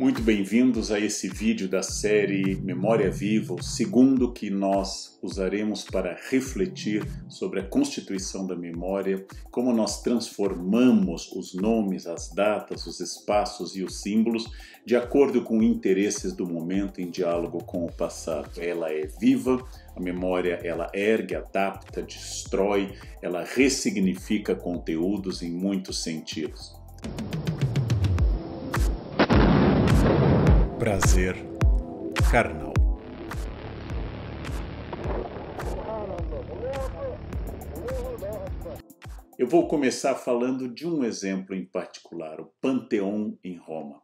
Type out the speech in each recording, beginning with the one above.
Muito bem-vindos a esse vídeo da série Memória Viva, o segundo que nós usaremos para refletir sobre a constituição da memória, como nós transformamos os nomes, as datas, os espaços e os símbolos de acordo com interesses do momento em diálogo com o passado. Ela é viva, a memória ela ergue, adapta, destrói, ela ressignifica conteúdos em muitos sentidos. prazer carnal. Eu vou começar falando de um exemplo em particular, o Panteão em Roma.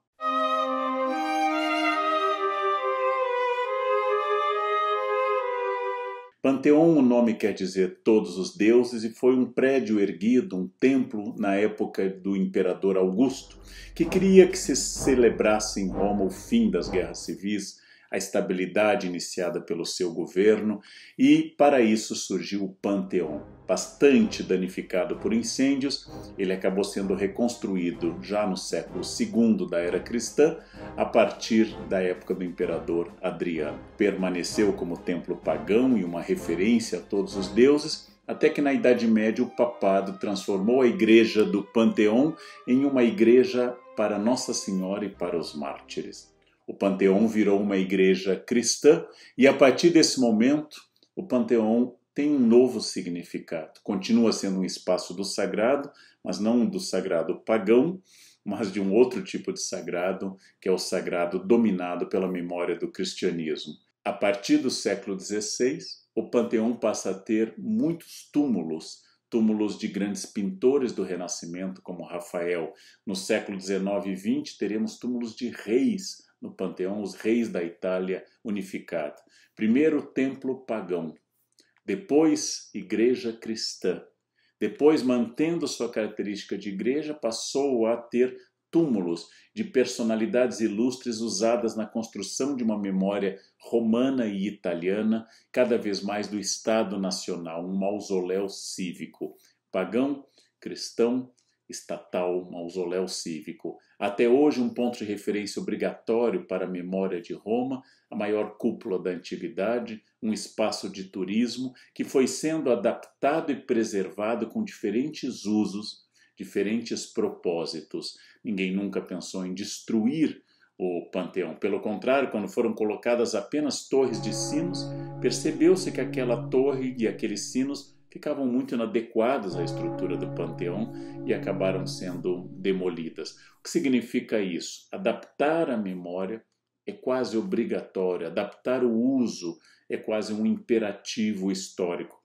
Panteão, o nome quer dizer todos os deuses, e foi um prédio erguido, um templo, na época do imperador Augusto, que queria que se celebrasse em Roma o fim das guerras civis a estabilidade iniciada pelo seu governo, e para isso surgiu o Panteão. Bastante danificado por incêndios, ele acabou sendo reconstruído já no século II da era cristã, a partir da época do imperador Adriano. Permaneceu como templo pagão e uma referência a todos os deuses até que na Idade Média o papado transformou a igreja do Panteão em uma igreja para Nossa Senhora e para os mártires o Panteão virou uma igreja cristã e a partir desse momento o Panteão tem um novo significado. Continua sendo um espaço do sagrado, mas não do sagrado pagão, mas de um outro tipo de sagrado, que é o sagrado dominado pela memória do cristianismo. A partir do século XVI, o Panteão passa a ter muitos túmulos túmulos de grandes pintores do Renascimento, como Rafael. No século XIX e XX, teremos túmulos de reis, no panteão os reis da Itália unificada. Primeiro, templo pagão, depois, igreja cristã. Depois, mantendo sua característica de igreja, passou a ter túmulos de personalidades ilustres usadas na construção de uma memória romana e italiana, cada vez mais do Estado Nacional, um mausoléu cívico. Pagão, cristão, estatal, mausoléu cívico. Até hoje, um ponto de referência obrigatório para a memória de Roma, a maior cúpula da antiguidade, um espaço de turismo que foi sendo adaptado e preservado com diferentes usos, diferentes propósitos. Ninguém nunca pensou em destruir o panteão. Pelo contrário, quando foram colocadas apenas torres de sinos, percebeu-se que aquela torre e aqueles sinos ficavam muito inadequadas à estrutura do panteão e acabaram sendo demolidas. O que significa isso? Adaptar a memória é quase obrigatório, adaptar o uso é quase um imperativo histórico.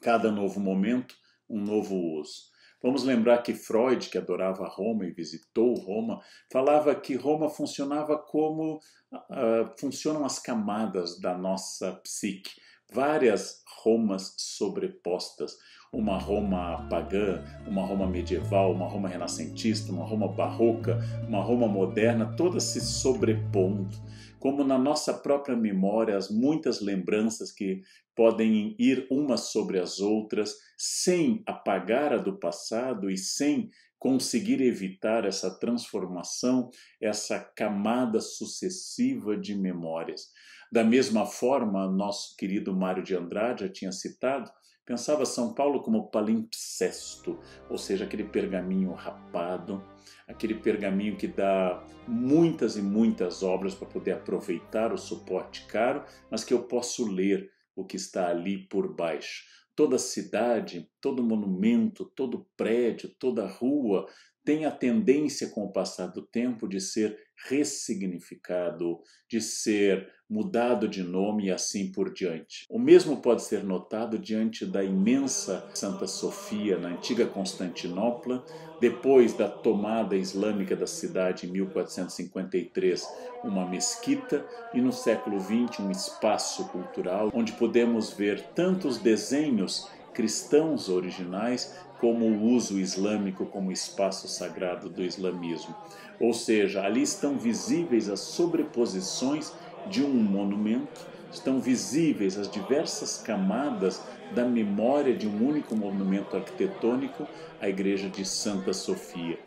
Cada novo momento, um novo uso. Vamos lembrar que Freud, que adorava Roma e visitou Roma, falava que Roma funcionava como uh, funcionam as camadas da nossa psique várias Romas sobrepostas. Uma Roma pagã, uma Roma medieval, uma Roma renascentista, uma Roma barroca, uma Roma moderna, todas se sobrepondo. Como na nossa própria memória, as muitas lembranças que podem ir umas sobre as outras, sem apagar a do passado e sem conseguir evitar essa transformação, essa camada sucessiva de memórias. Da mesma forma, nosso querido Mário de Andrade já tinha citado, pensava São Paulo como palimpsesto, ou seja, aquele pergaminho rapado, aquele pergaminho que dá muitas e muitas obras para poder aproveitar o suporte caro, mas que eu posso ler o que está ali por baixo. Toda cidade, todo monumento, todo prédio, toda rua tem a tendência com o passar do tempo de ser ressignificado, de ser mudado de nome e assim por diante. O mesmo pode ser notado diante da imensa Santa Sofia na antiga Constantinopla, depois da tomada islâmica da cidade em 1453, uma mesquita, e no século XX, um espaço cultural onde podemos ver tantos desenhos cristãos originais como o uso islâmico como espaço sagrado do islamismo. Ou seja, ali estão visíveis as sobreposições de um monumento, estão visíveis as diversas camadas da memória de um único monumento arquitetônico, a Igreja de Santa Sofia.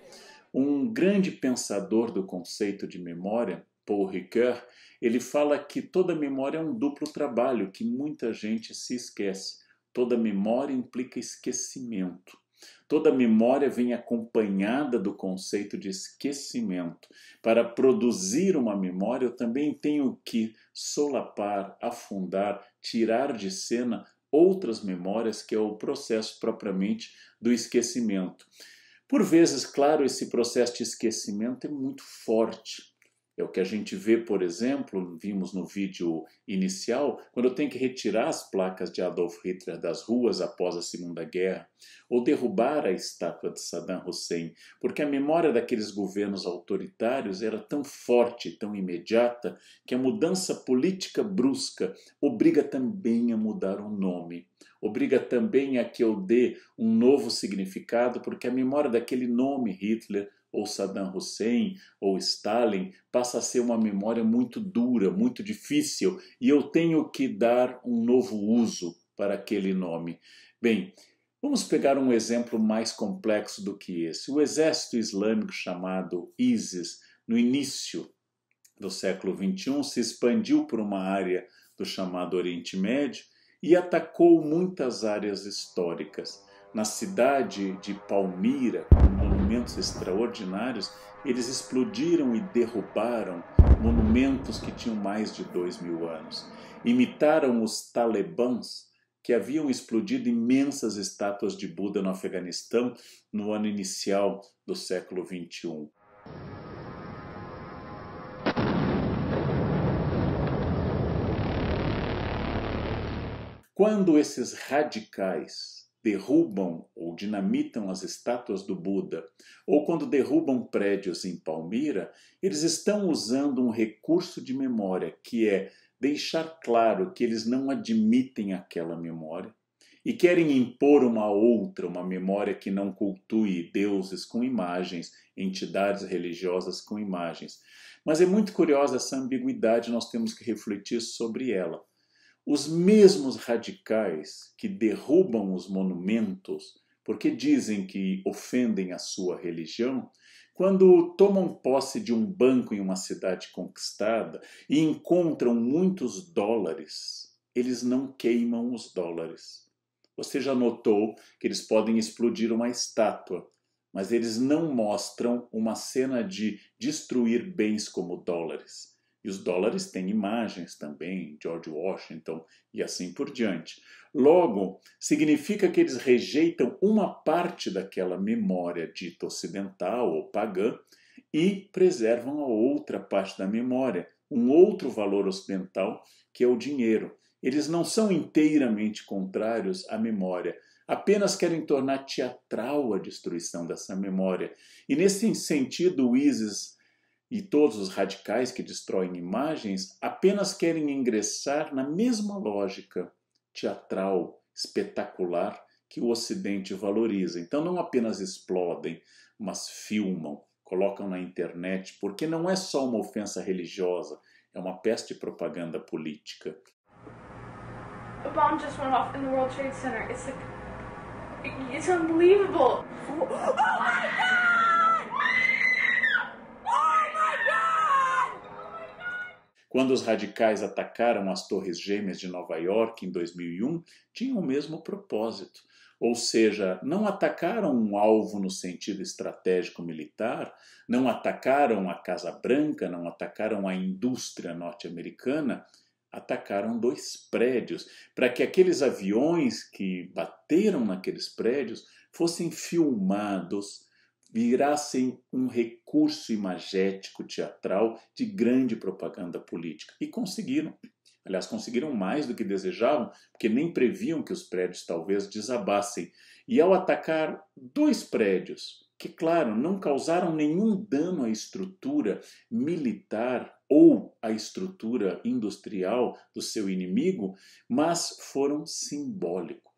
Um grande pensador do conceito de memória, Paul Ricoeur, ele fala que toda memória é um duplo trabalho que muita gente se esquece. Toda memória implica esquecimento. Toda memória vem acompanhada do conceito de esquecimento. Para produzir uma memória, eu também tenho que solapar, afundar, tirar de cena outras memórias, que é o processo propriamente do esquecimento. Por vezes, claro, esse processo de esquecimento é muito forte, é o que a gente vê, por exemplo, vimos no vídeo inicial, quando tem que retirar as placas de Adolf Hitler das ruas após a Segunda Guerra, ou derrubar a estátua de Saddam Hussein, porque a memória daqueles governos autoritários era tão forte, tão imediata, que a mudança política brusca obriga também a mudar o nome obriga também a que eu dê um novo significado, porque a memória daquele nome Hitler ou Saddam Hussein ou Stalin passa a ser uma memória muito dura, muito difícil, e eu tenho que dar um novo uso para aquele nome. Bem, vamos pegar um exemplo mais complexo do que esse. O exército islâmico chamado ISIS, no início do século XXI, se expandiu por uma área do chamado Oriente Médio e atacou muitas áreas históricas. Na cidade de Palmira, monumentos extraordinários, eles explodiram e derrubaram monumentos que tinham mais de dois mil anos. Imitaram os talebãs, que haviam explodido imensas estátuas de Buda no Afeganistão no ano inicial do século XXI. Quando esses radicais derrubam ou dinamitam as estátuas do Buda, ou quando derrubam prédios em Palmira, eles estão usando um recurso de memória que é deixar claro que eles não admitem aquela memória e querem impor uma outra, uma memória que não cultue deuses com imagens, entidades religiosas com imagens. Mas é muito curiosa essa ambiguidade, nós temos que refletir sobre ela. Os mesmos radicais que derrubam os monumentos porque dizem que ofendem a sua religião, quando tomam posse de um banco em uma cidade conquistada e encontram muitos dólares, eles não queimam os dólares. Você já notou que eles podem explodir uma estátua, mas eles não mostram uma cena de destruir bens como dólares. E os dólares têm imagens também, George Washington e assim por diante. Logo, significa que eles rejeitam uma parte daquela memória dita ocidental ou pagã e preservam a outra parte da memória, um outro valor ocidental que é o dinheiro. Eles não são inteiramente contrários à memória, apenas querem tornar teatral a destruição dessa memória. E nesse sentido, o ISIS e todos os radicais que destroem imagens apenas querem ingressar na mesma lógica teatral, espetacular que o Ocidente valoriza. Então não apenas explodem, mas filmam, colocam na internet, porque não é só uma ofensa religiosa, é uma peste propaganda política. A bomb just went off in the World Trade Center. It's like it's unbelievable. Oh my God! Quando os radicais atacaram as Torres Gêmeas de Nova York em 2001, tinham o mesmo propósito. Ou seja, não atacaram um alvo no sentido estratégico militar, não atacaram a Casa Branca, não atacaram a indústria norte-americana, atacaram dois prédios, para que aqueles aviões que bateram naqueles prédios fossem filmados virassem um recurso imagético teatral de grande propaganda política. E conseguiram. Aliás, conseguiram mais do que desejavam, porque nem previam que os prédios talvez desabassem. E ao atacar dois prédios, que, claro, não causaram nenhum dano à estrutura militar ou à estrutura industrial do seu inimigo, mas foram simbólicos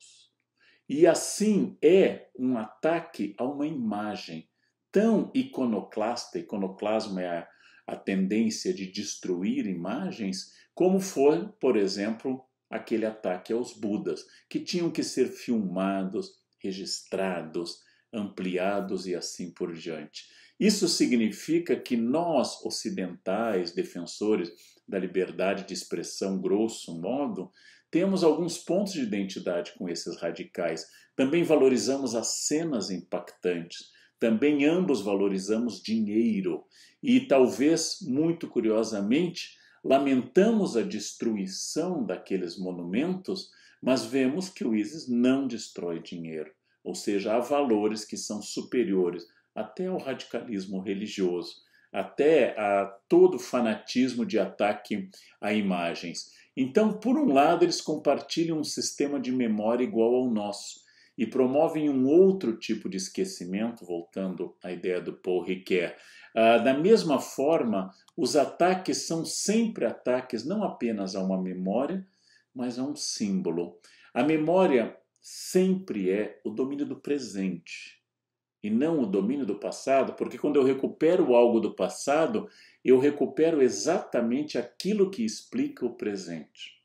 e assim é um ataque a uma imagem tão iconoclasta, iconoclasma é a, a tendência de destruir imagens, como foi, por exemplo, aquele ataque aos Budas, que tinham que ser filmados, registrados, ampliados e assim por diante. Isso significa que nós, ocidentais, defensores da liberdade de expressão, grosso modo, temos alguns pontos de identidade com esses radicais. Também valorizamos as cenas impactantes. Também ambos valorizamos dinheiro. E talvez, muito curiosamente, lamentamos a destruição daqueles monumentos, mas vemos que o ISIS não destrói dinheiro. Ou seja, há valores que são superiores até ao radicalismo religioso, até a todo fanatismo de ataque a imagens. Então, por um lado, eles compartilham um sistema de memória igual ao nosso e promovem um outro tipo de esquecimento, voltando à ideia do Paul Ricoeur. Ah, da mesma forma, os ataques são sempre ataques não apenas a uma memória, mas a um símbolo. A memória sempre é o domínio do presente e não o domínio do passado, porque quando eu recupero algo do passado, eu recupero exatamente aquilo que explica o presente.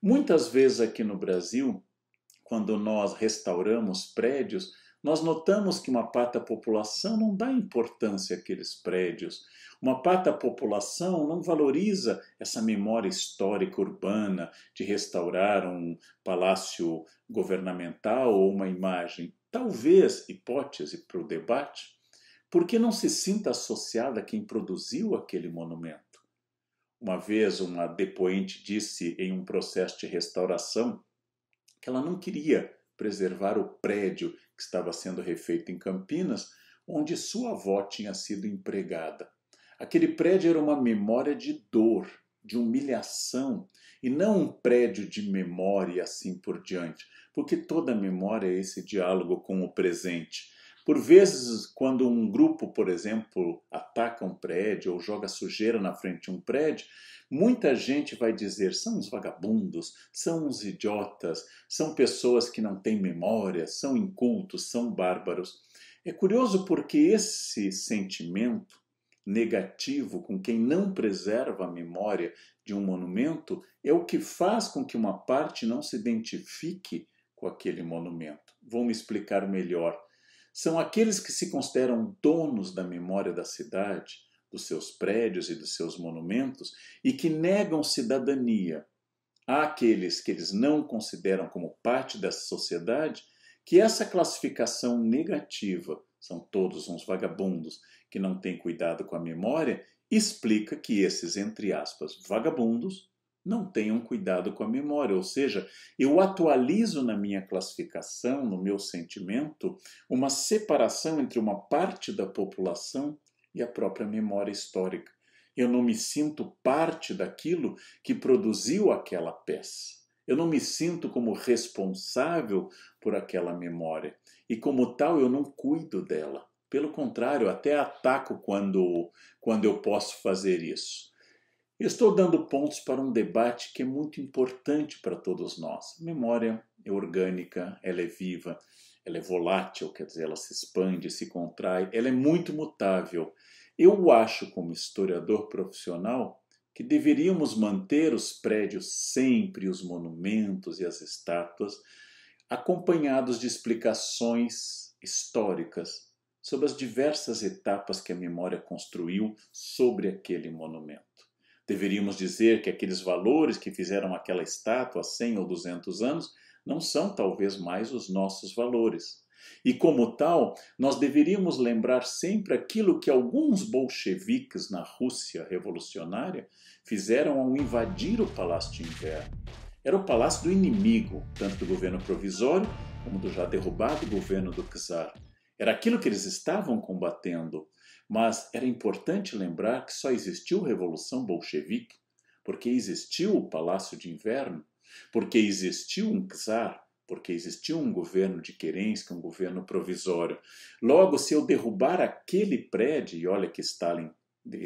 Muitas vezes aqui no Brasil, quando nós restauramos prédios, nós notamos que uma parte da população não dá importância àqueles prédios. Uma parte da população não valoriza essa memória histórica urbana de restaurar um palácio governamental ou uma imagem. Talvez, hipótese para o debate, por que não se sinta associada a quem produziu aquele monumento? Uma vez uma depoente disse em um processo de restauração que ela não queria preservar o prédio que estava sendo refeito em Campinas, onde sua avó tinha sido empregada. Aquele prédio era uma memória de dor de humilhação e não um prédio de memória e assim por diante, porque toda memória é esse diálogo com o presente. Por vezes, quando um grupo, por exemplo, ataca um prédio ou joga sujeira na frente de um prédio, muita gente vai dizer: são uns vagabundos, são uns idiotas, são pessoas que não têm memória, são incultos, são bárbaros. É curioso porque esse sentimento negativo com quem não preserva a memória de um monumento é o que faz com que uma parte não se identifique com aquele monumento. Vou me explicar melhor. São aqueles que se consideram donos da memória da cidade, dos seus prédios e dos seus monumentos e que negam cidadania. Há aqueles que eles não consideram como parte dessa sociedade que essa classificação negativa, são todos uns vagabundos, que não tem cuidado com a memória, explica que esses, entre aspas, vagabundos não tenham cuidado com a memória, ou seja, eu atualizo na minha classificação, no meu sentimento, uma separação entre uma parte da população e a própria memória histórica. Eu não me sinto parte daquilo que produziu aquela peça. Eu não me sinto como responsável por aquela memória e, como tal, eu não cuido dela. Pelo contrário, até ataco quando, quando eu posso fazer isso. Estou dando pontos para um debate que é muito importante para todos nós. Memória é orgânica, ela é viva, ela é volátil, quer dizer, ela se expande, se contrai, ela é muito mutável. Eu acho, como historiador profissional, que deveríamos manter os prédios sempre, os monumentos e as estátuas, acompanhados de explicações históricas sobre as diversas etapas que a memória construiu sobre aquele monumento. Deveríamos dizer que aqueles valores que fizeram aquela estátua há 100 ou 200 anos não são talvez mais os nossos valores. E como tal, nós deveríamos lembrar sempre aquilo que alguns bolcheviques na Rússia revolucionária fizeram ao invadir o Palácio de Inverno. Era o palácio do inimigo, tanto do governo provisório como do já derrubado governo do czar. Era aquilo que eles estavam combatendo. Mas era importante lembrar que só existiu Revolução Bolchevique porque existiu o Palácio de Inverno, porque existiu um czar, porque existiu um governo de querência, um governo provisório. Logo, se eu derrubar aquele prédio, e olha que Stalin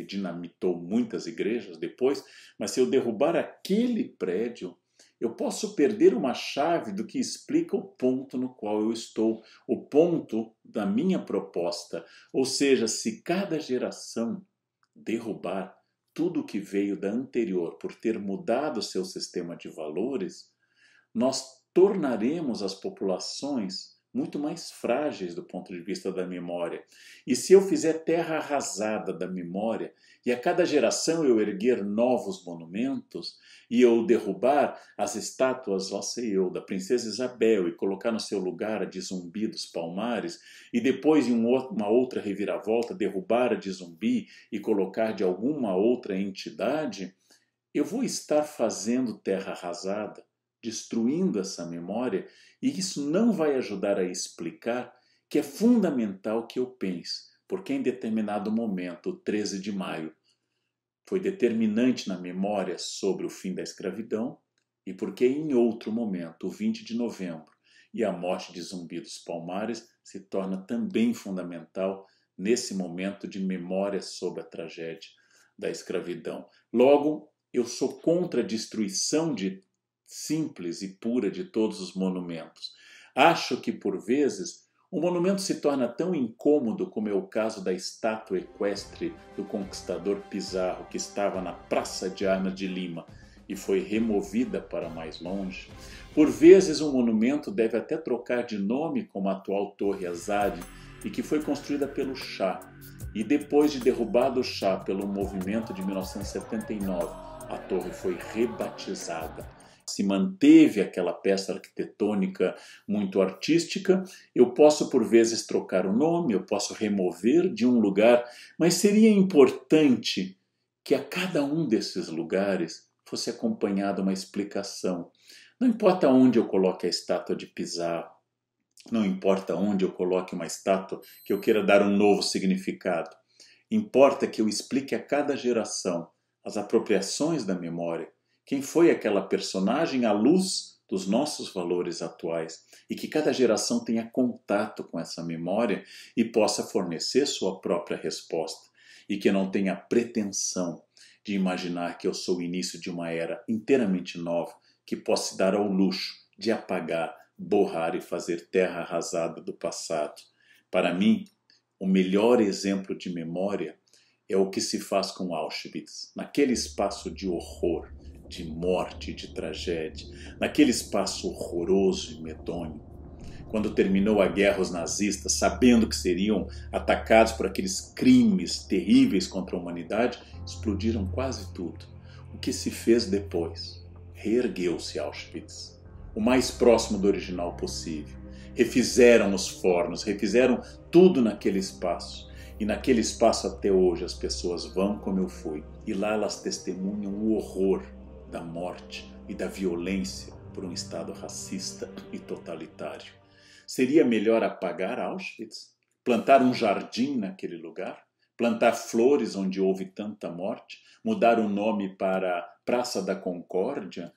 dinamitou muitas igrejas depois, mas se eu derrubar aquele prédio, eu posso perder uma chave do que explica o ponto no qual eu estou, o ponto da minha proposta. Ou seja, se cada geração derrubar tudo o que veio da anterior por ter mudado seu sistema de valores, nós tornaremos as populações muito mais frágeis do ponto de vista da memória. E se eu fizer terra arrasada da memória, e a cada geração eu erguer novos monumentos, e eu derrubar as estátuas, lá sei eu, da princesa Isabel e colocar no seu lugar a de zumbi dos palmares, e depois em uma outra reviravolta derrubar a de zumbi e colocar de alguma outra entidade, eu vou estar fazendo terra arrasada destruindo essa memória, e isso não vai ajudar a explicar que é fundamental que eu pense, porque em determinado momento, o 13 de maio, foi determinante na memória sobre o fim da escravidão, e porque em outro momento, o 20 de novembro, e a morte de Zumbi dos Palmares se torna também fundamental nesse momento de memória sobre a tragédia da escravidão. Logo, eu sou contra a destruição de simples e pura de todos os monumentos. Acho que, por vezes, o monumento se torna tão incômodo como é o caso da estátua equestre do conquistador Pizarro, que estava na Praça de Armas de Lima e foi removida para mais longe. Por vezes, um monumento deve até trocar de nome, como a atual Torre Azade, e que foi construída pelo Chá, e depois de derrubado o Chá pelo movimento de 1979, a torre foi rebatizada se manteve aquela peça arquitetônica muito artística, eu posso por vezes trocar o nome, eu posso remover de um lugar, mas seria importante que a cada um desses lugares fosse acompanhada uma explicação. Não importa onde eu coloque a estátua de Pizarro, não importa onde eu coloque uma estátua que eu queira dar um novo significado. Importa que eu explique a cada geração as apropriações da memória quem foi aquela personagem à luz dos nossos valores atuais e que cada geração tenha contato com essa memória e possa fornecer sua própria resposta e que não tenha pretensão de imaginar que eu sou o início de uma era inteiramente nova que possa dar ao luxo de apagar, borrar e fazer terra arrasada do passado. Para mim, o melhor exemplo de memória é o que se faz com Auschwitz, naquele espaço de horror de morte, de tragédia, naquele espaço horroroso e medonho. Quando terminou a guerra, os nazistas, sabendo que seriam atacados por aqueles crimes terríveis contra a humanidade, explodiram quase tudo. O que se fez depois? Reergueu-se Auschwitz, o mais próximo do original possível. Refizeram os fornos, refizeram tudo naquele espaço. E naquele espaço até hoje as pessoas vão como eu fui. E lá elas testemunham o horror da morte e da violência por um Estado racista e totalitário. Seria melhor apagar Auschwitz? Plantar um jardim naquele lugar? Plantar flores onde houve tanta morte? Mudar o nome para Praça da Concórdia?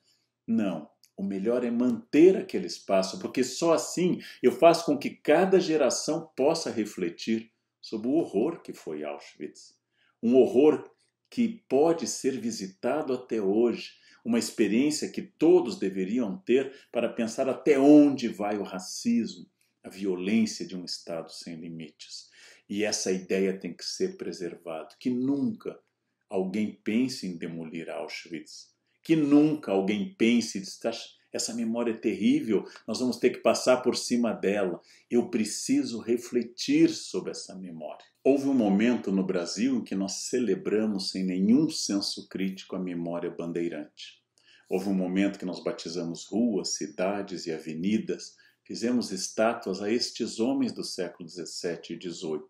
Não, o melhor é manter aquele espaço, porque só assim eu faço com que cada geração possa refletir sobre o horror que foi Auschwitz. Um horror que pode ser visitado até hoje, uma experiência que todos deveriam ter para pensar até onde vai o racismo, a violência de um Estado sem limites. E essa ideia tem que ser preservada, que nunca alguém pense em demolir Auschwitz, que nunca alguém pense em essa memória é terrível, nós vamos ter que passar por cima dela. Eu preciso refletir sobre essa memória. Houve um momento no Brasil em que nós celebramos sem nenhum senso crítico a memória bandeirante. Houve um momento que nós batizamos ruas, cidades e avenidas, fizemos estátuas a estes homens do século XVII e XVIII.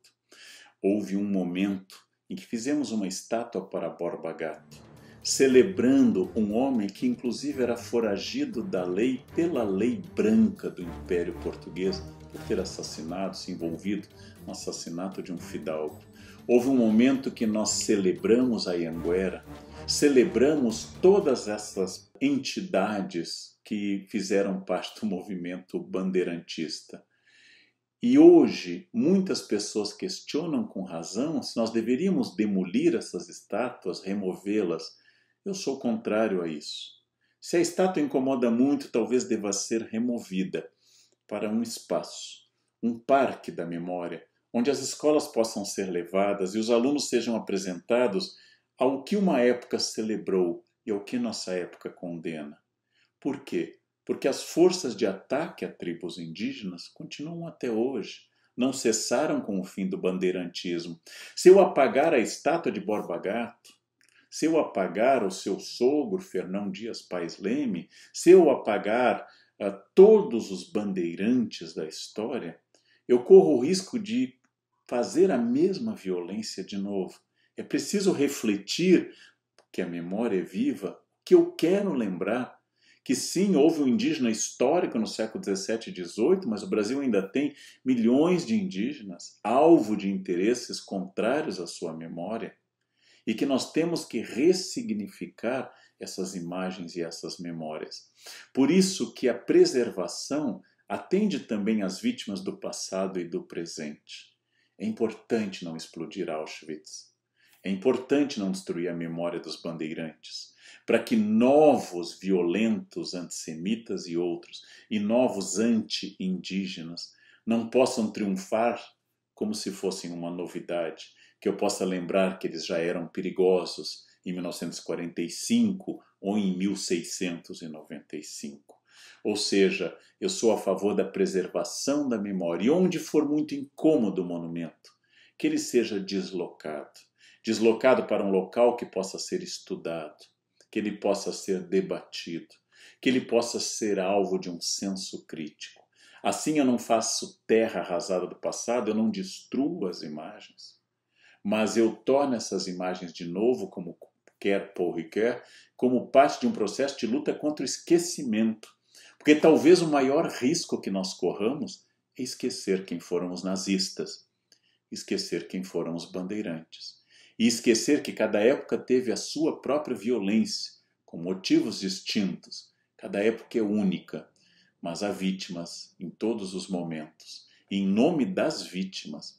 Houve um momento em que fizemos uma estátua para Borba Gato celebrando um homem que, inclusive, era foragido da lei pela lei branca do Império Português por ter assassinado, se envolvido no assassinato de um fidalgo. Houve um momento que nós celebramos a Ianguera, celebramos todas essas entidades que fizeram parte do movimento bandeirantista. E hoje, muitas pessoas questionam com razão se nós deveríamos demolir essas estátuas, removê-las, eu sou contrário a isso. Se a estátua incomoda muito, talvez deva ser removida para um espaço, um parque da memória, onde as escolas possam ser levadas e os alunos sejam apresentados ao que uma época celebrou e ao que nossa época condena. Por quê? Porque as forças de ataque a tribos indígenas continuam até hoje não cessaram com o fim do bandeirantismo. Se eu apagar a estátua de Borba Gato, se eu apagar o seu sogro, Fernão Dias Pais Leme, se eu apagar uh, todos os bandeirantes da história, eu corro o risco de fazer a mesma violência de novo. É preciso refletir que a memória é viva, que eu quero lembrar que sim, houve um indígena histórico no século XVII e XVIII, mas o Brasil ainda tem milhões de indígenas alvo de interesses contrários à sua memória e que nós temos que ressignificar essas imagens e essas memórias. Por isso que a preservação atende também às vítimas do passado e do presente. É importante não explodir Auschwitz. É importante não destruir a memória dos bandeirantes, para que novos violentos antissemitas e outros, e novos anti-indígenas, não possam triunfar como se fossem uma novidade, que eu possa lembrar que eles já eram perigosos em 1945 ou em 1695. Ou seja, eu sou a favor da preservação da memória e onde for muito incômodo o monumento, que ele seja deslocado deslocado para um local que possa ser estudado, que ele possa ser debatido, que ele possa ser alvo de um senso crítico. Assim eu não faço terra arrasada do passado, eu não destruo as imagens mas eu torno essas imagens de novo, como quer Paul Ricoeur, como parte de um processo de luta contra o esquecimento. Porque talvez o maior risco que nós corramos é esquecer quem foram os nazistas, esquecer quem foram os bandeirantes, e esquecer que cada época teve a sua própria violência, com motivos distintos. Cada época é única, mas há vítimas em todos os momentos. E em nome das vítimas,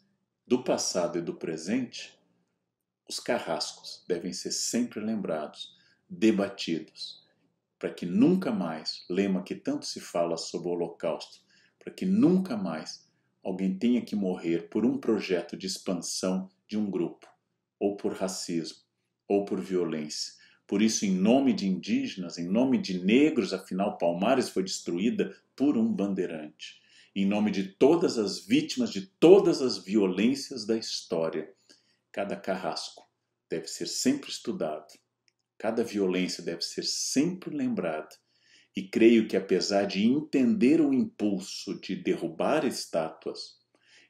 do passado e do presente, os carrascos devem ser sempre lembrados, debatidos, para que nunca mais, lema que tanto se fala sobre o Holocausto, para que nunca mais alguém tenha que morrer por um projeto de expansão de um grupo, ou por racismo, ou por violência. Por isso, em nome de indígenas, em nome de negros, afinal, Palmares foi destruída por um bandeirante em nome de todas as vítimas de todas as violências da história. Cada carrasco deve ser sempre estudado, cada violência deve ser sempre lembrada. E creio que, apesar de entender o impulso de derrubar estátuas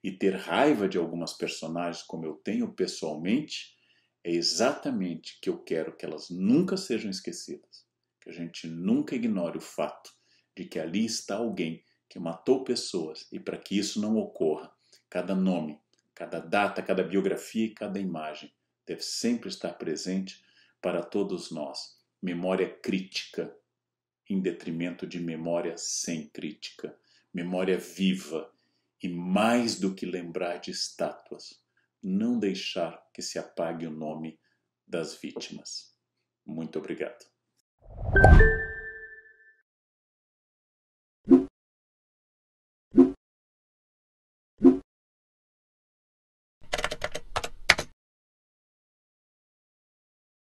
e ter raiva de algumas personagens, como eu tenho pessoalmente, é exatamente que eu quero que elas nunca sejam esquecidas, que a gente nunca ignore o fato de que ali está alguém que matou pessoas e para que isso não ocorra, cada nome, cada data, cada biografia e cada imagem deve sempre estar presente para todos nós. Memória crítica em detrimento de memória sem crítica, memória viva e mais do que lembrar de estátuas, não deixar que se apague o nome das vítimas. Muito obrigado.